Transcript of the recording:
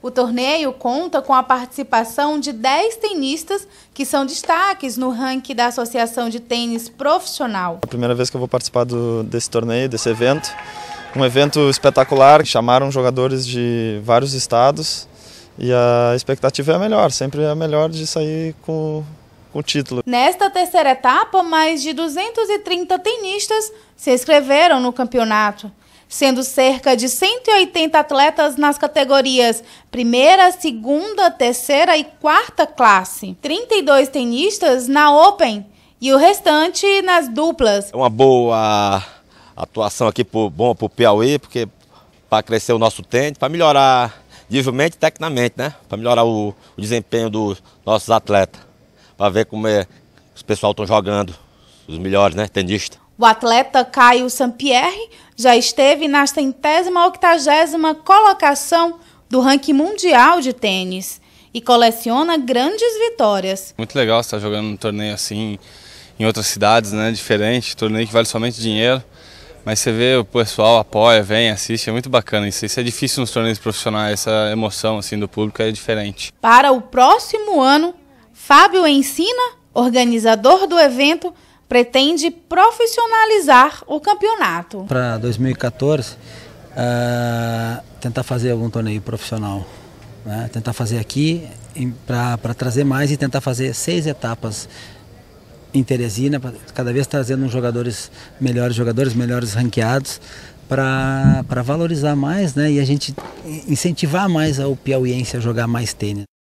O torneio conta com a participação de 10 tenistas que são destaques no ranking da Associação de Tênis Profissional. É a primeira vez que eu vou participar do, desse torneio, desse evento. Um evento espetacular, chamaram jogadores de vários estados e a expectativa é a melhor, sempre é a melhor de sair com, com o título. Nesta terceira etapa, mais de 230 tenistas se inscreveram no campeonato sendo cerca de 180 atletas nas categorias primeira, segunda, terceira e quarta classe, 32 tenistas na Open e o restante nas duplas. É uma boa atuação aqui pro, bom para o Piauí, porque para crescer o nosso tênis, para melhorar visualmente e tecnicamente, né? Para melhorar o, o, desempenho dos nossos atletas, para ver como é, os pessoal estão jogando, os melhores, né? Tenistas. O atleta Caio Sampierre já esteve na centésima octagésima colocação do ranking mundial de tênis e coleciona grandes vitórias. Muito legal estar jogando um torneio assim em outras cidades, né? Diferente, torneio que vale somente dinheiro. Mas você vê o pessoal apoia, vem, assiste, é muito bacana isso. Isso é difícil nos torneios profissionais, essa emoção assim do público é diferente. Para o próximo ano, Fábio Ensina, organizador do evento, pretende profissionalizar o campeonato. Para 2014, uh, tentar fazer algum torneio profissional. Né? Tentar fazer aqui para trazer mais e tentar fazer seis etapas em Teresina, cada vez trazendo jogadores melhores, jogadores melhores ranqueados, para valorizar mais né? e a gente incentivar mais o piauiense a jogar mais tênis.